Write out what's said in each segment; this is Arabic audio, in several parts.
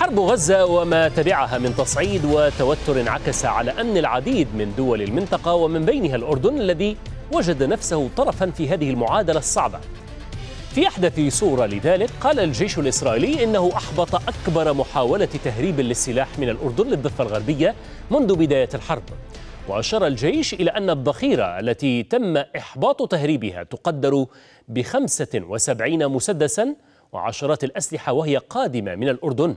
حرب غزة وما تبعها من تصعيد وتوتر انعكس على أمن العديد من دول المنطقة ومن بينها الأردن الذي وجد نفسه طرفا في هذه المعادلة الصعبة في أحدث صورة لذلك قال الجيش الإسرائيلي إنه أحبط أكبر محاولة تهريب للسلاح من الأردن للضفة الغربية منذ بداية الحرب وأشار الجيش إلى أن الذخيرة التي تم إحباط تهريبها تقدر ب 75 مسدساً وعشرات الأسلحة وهي قادمة من الأردن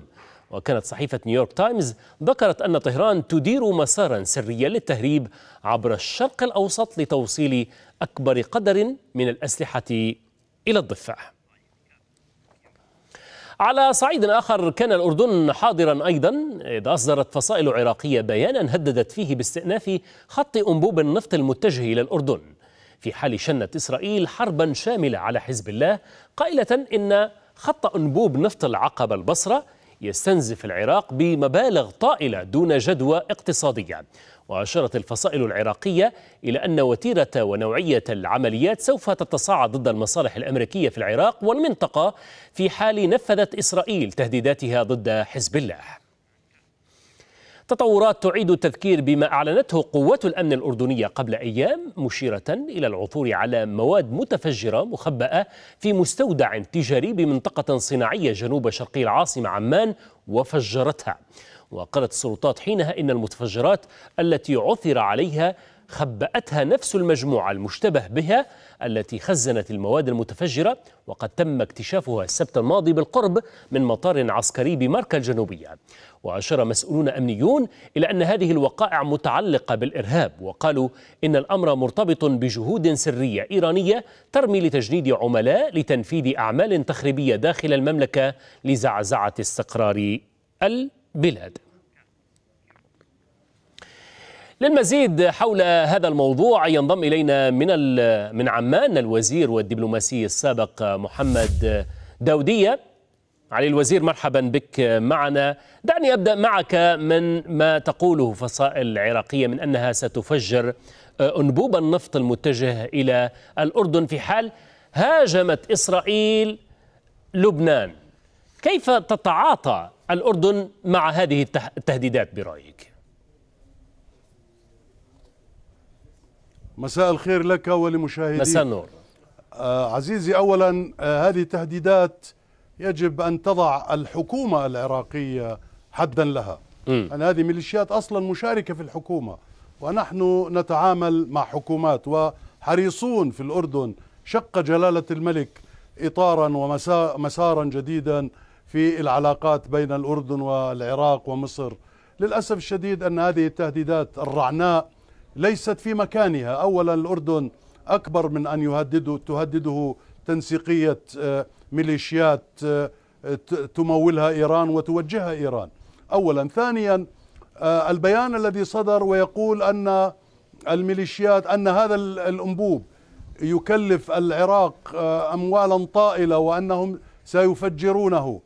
وكانت صحيفة نيويورك تايمز ذكرت أن طهران تدير مسارا سريا للتهريب عبر الشرق الأوسط لتوصيل أكبر قدر من الأسلحة إلى الضفة على صعيد آخر كان الأردن حاضرا أيضا إذ أصدرت فصائل عراقية بيانا هددت فيه باستئناف خط أنبوب النفط المتجه إلى الأردن في حال شنت إسرائيل حربا شاملة على حزب الله قائلة إن خط أنبوب نفط العقبة البصرة يستنزف العراق بمبالغ طائلة دون جدوى اقتصادية وأشارت الفصائل العراقية إلى أن وتيرة ونوعية العمليات سوف تتصاعد ضد المصالح الأمريكية في العراق والمنطقة في حال نفذت إسرائيل تهديداتها ضد حزب الله تطورات تعيد التذكير بما أعلنته قوات الأمن الأردنية قبل أيام مشيرة إلى العثور على مواد متفجرة مخبأة في مستودع تجاري بمنطقة صناعية جنوب شرقي العاصمة عمان وفجرتها وقالت السلطات حينها إن المتفجرات التي عثر عليها خبأتها نفس المجموعة المشتبه بها التي خزنت المواد المتفجرة وقد تم اكتشافها السبت الماضي بالقرب من مطار عسكري بماركا الجنوبية وأشار مسؤولون أمنيون إلى أن هذه الوقائع متعلقة بالإرهاب وقالوا إن الأمر مرتبط بجهود سرية إيرانية ترمي لتجنيد عملاء لتنفيذ أعمال تخريبية داخل المملكة لزعزعة استقرار البلاد للمزيد حول هذا الموضوع ينضم إلينا من من عمان الوزير والدبلوماسي السابق محمد داودية علي الوزير مرحبا بك معنا دعني أبدأ معك من ما تقوله فصائل عراقية من أنها ستفجر آه، أنبوب النفط المتجه إلى الأردن في حال هاجمت إسرائيل لبنان كيف تتعاطى الأردن مع هذه التهديدات برأيك؟ مساء الخير لك ولمشاهديك مساء النور آه عزيزي اولا آه هذه تهديدات يجب ان تضع الحكومه العراقيه حدا لها ان هذه ميليشيات اصلا مشاركه في الحكومه ونحن نتعامل مع حكومات وحريصون في الاردن شق جلاله الملك اطارا ومسارا جديدا في العلاقات بين الاردن والعراق ومصر للاسف الشديد ان هذه التهديدات الرعناء ليست في مكانها أولا الأردن أكبر من أن يهدده تهدده تنسيقية آه، ميليشيات آه، تمولها إيران وتوجهها إيران أولا ثانيا آه، البيان الذي صدر ويقول أن الميليشيات أن هذا الأنبوب يكلف العراق أموالا طائلة وأنهم سيفجرونه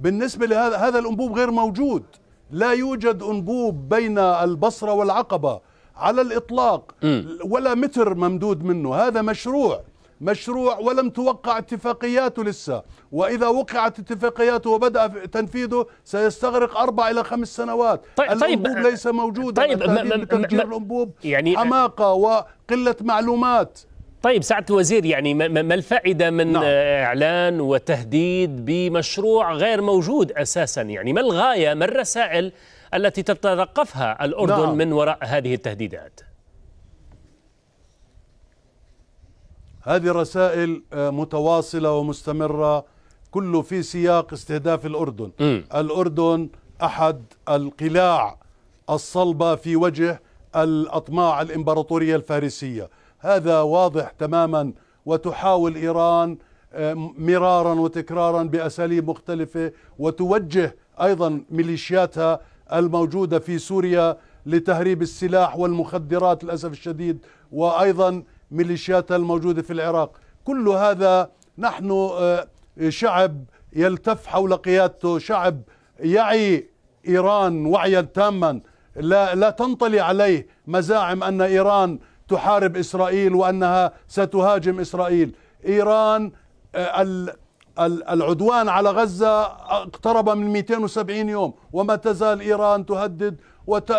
بالنسبة لهذا هذا الأنبوب غير موجود لا يوجد أنبوب بين البصرة والعقبة على الإطلاق م. ولا متر ممدود منه هذا مشروع مشروع ولم توقع اتفاقياته لسه وإذا وقعت اتفاقياته وبدأ تنفيذه سيستغرق أربع إلى خمس سنوات طيب, طيب، الأنبوب طيب ليس موجودا طيب تأجير الأنبوب يعني آه، حماقة وقلة معلومات طيب سعاده الوزير يعني ما الفائده من نعم. آه، اعلان وتهديد بمشروع غير موجود اساسا يعني ما الغايه ما الرسائل التي تتلقفها الأردن نعم. من وراء هذه التهديدات هذه رسائل آه، متواصلة ومستمرة كله في سياق استهداف الأردن م. الأردن أحد القلاع الصلبة في وجه الأطماع الإمبراطورية الفارسية هذا واضح تماما وتحاول إيران آه، مرارا وتكرارا بأساليب مختلفة وتوجه أيضا ميليشياتها الموجودة في سوريا لتهريب السلاح والمخدرات للأسف الشديد وأيضا ميليشياتها الموجودة في العراق كل هذا نحن آه، شعب يلتف حول قيادته شعب يعي إيران وعيا تاما لا, لا تنطلي عليه مزاعم أن إيران تحارب إسرائيل وأنها ستهاجم إسرائيل إيران آه، العدوان على غزة اقترب من 270 يوم وما تزال إيران تهدد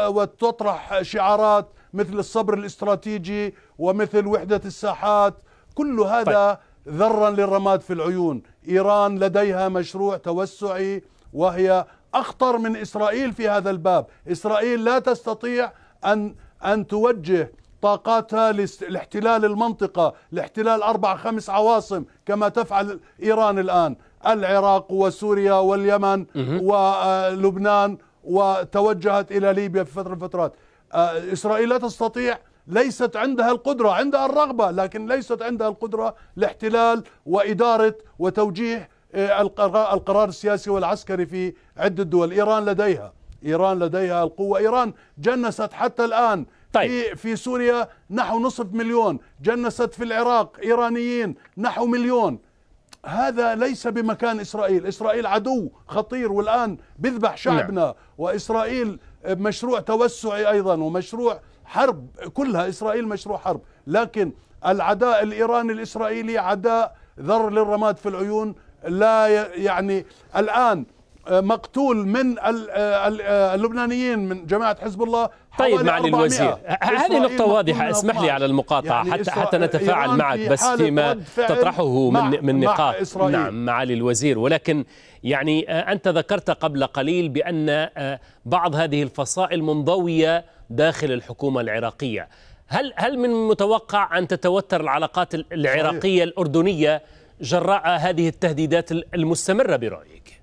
وتطرح شعارات مثل الصبر الاستراتيجي ومثل وحدة الساحات كل هذا طيب. ذرا للرماد في العيون إيران لديها مشروع توسعي وهي أخطر من إسرائيل في هذا الباب إسرائيل لا تستطيع أن, أن توجه طاقاتها لاحتلال المنطقة لاحتلال أربع خمس عواصم كما تفعل إيران الآن العراق وسوريا واليمن ولبنان آه، وتوجهت إلى ليبيا في فترة من الفترات آه، إسرائيل لا تستطيع ليست عندها القدرة عندها الرغبة لكن ليست عندها القدرة لاحتلال وإدارة وتوجيه آه، القرار السياسي والعسكري في عدة دول إيران لديها إيران لديها القوة إيران جنست حتى الآن طيب. في في سوريا نحو نصف مليون جنست في العراق ايرانيين نحو مليون هذا ليس بمكان اسرائيل اسرائيل عدو خطير والان بذبح نعم. شعبنا نعم. واسرائيل مشروع توسعي ايضا ومشروع حرب كلها اسرائيل مشروع حرب لكن العداء الايراني الاسرائيلي عداء ذر للرماد في العيون لا يعني الان مقتول من اللبنانيين من جماعه حزب الله طيب معالي الوزير هذه نقطة واضحة اسمح لي على المقاطعة يعني حتى حتى نتفاعل معك بس فيما تطرحه مع من من نقاط إسرائيل. نعم معالي الوزير ولكن يعني آه، أنت ذكرت قبل قليل بأن آه، بعض هذه الفصائل منضوية داخل الحكومة العراقية هل هل من متوقع أن تتوتر العلاقات العراقية الأردنية جراء هذه التهديدات المستمرة برأيك؟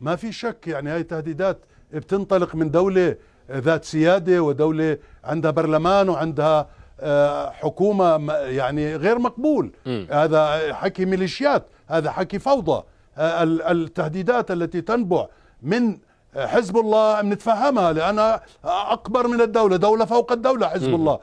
ما في شك يعني هاي تهديدات بتنطلق من دولة ذات سيادة ودولة عندها برلمان وعندها آه، حكومة يعني غير مقبول م. هذا حكي ميليشيات هذا حكي فوضى آه، التهديدات التي تنبع من حزب الله بنتفهمها لأنها أكبر من الدولة دولة فوق الدولة حزب م. الله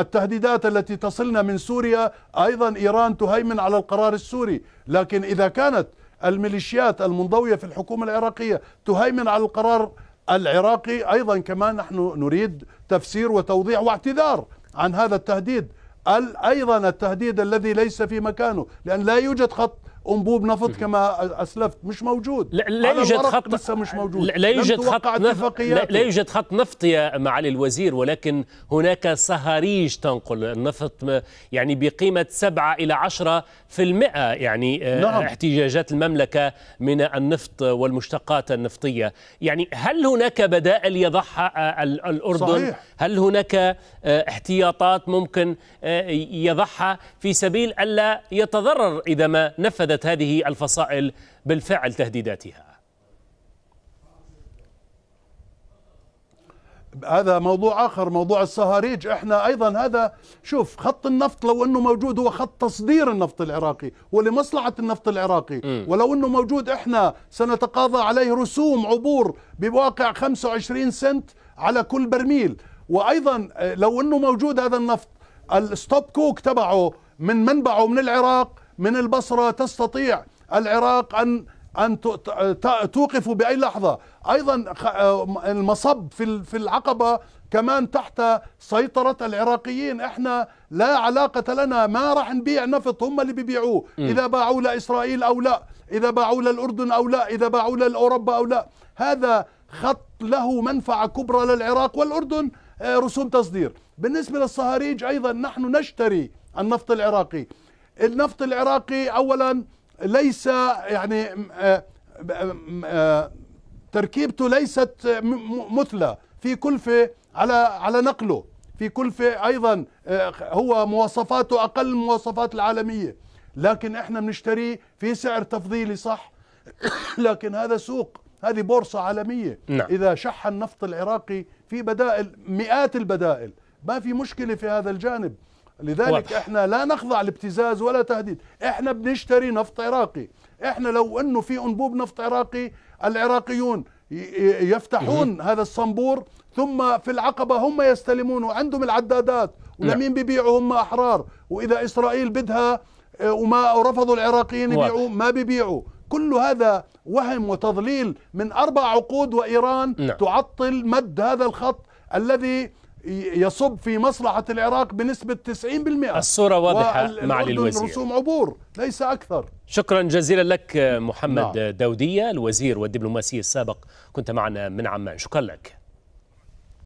التهديدات التي تصلنا من سوريا أيضا إيران تهيمن على القرار السوري لكن إذا كانت الميليشيات المنضوية في الحكومة العراقية تهيمن على القرار العراقي أيضا كما نحن نريد تفسير وتوضيح واعتذار عن هذا التهديد أيضا التهديد الذي ليس في مكانه لأن لا يوجد خط انبوب نفط كما اسلفت مش موجود لا, لا يوجد خط لسه مش موجود لا, لا يوجد خط نفط لا, لا يوجد خط نفط يا معالي الوزير ولكن هناك صهاريج تنقل النفط يعني بقيمه 7 الى 10% يعني آه، نعم. احتجاجات المملكه من النفط والمشتقات النفطيه يعني هل هناك بدائل يضعها آه، الاردن صحيح. هل هناك آه، احتياطات ممكن يضعها في سبيل الا يتضرر اذا ما نفذ كانت هذه الفصائل بالفعل تهديداتها هذا موضوع اخر موضوع الصهاريج احنا ايضا هذا شوف خط النفط لو انه موجود هو خط تصدير النفط العراقي ولمصلحه النفط العراقي م. ولو انه موجود احنا سنتقاضى عليه رسوم عبور بواقع 25 سنت على كل برميل وايضا لو انه موجود هذا النفط الستوب كوك تبعه من منبعه من العراق من البصرة تستطيع العراق أن أن توقف بأي لحظة أيضا آه، المصب في العقبة كمان تحت سيطرة العراقيين احنا لا علاقة لنا ما راح نبيع نفط هم اللي بيبيعوه إذا باعوا لإسرائيل أو لا إذا باعوا للأردن أو لا إذا باعوا لأوروبا أو لا هذا خط له منفعة كبرى للعراق والأردن آه، رسوم تصدير بالنسبة للصهاريج أيضا نحن نشتري النفط العراقي النفط العراقي اولا ليس يعني آه، آه، آه، تركيبته ليست مثلى في كلفه على على نقله في كلفه ايضا هو مواصفاته اقل من المواصفات العالميه لكن احنا بنشتريه في سعر تفضيلي صح لكن هذا سوق هذه بورصة عالمية نعم. إذا شح النفط العراقي في بدائل مئات البدائل ما في مشكلة في هذا الجانب لذلك واضح. احنا لا نخضع لابتزاز ولا تهديد احنا بنشتري نفط عراقي احنا لو انه في انبوب نفط عراقي العراقيون يفتحون هذا الصنبور ثم في العقبة هم يستلمون وعندهم العدادات ولمين نعم. بيبيعوا هم أحرار وإذا إسرائيل بدها آه، وما رفضوا العراقيين يبيعوا ما بيبيعوا كل هذا وهم وتضليل من أربع عقود وإيران نعم. تعطل مد هذا الخط الذي يصب في مصلحة العراق بنسبة 90% الصورة واضحة مع الوزير رسوم عبور ليس أكثر شكرا جزيلا لك محمد نعم. داودية الوزير والدبلوماسي السابق كنت معنا من عمان شكرا لك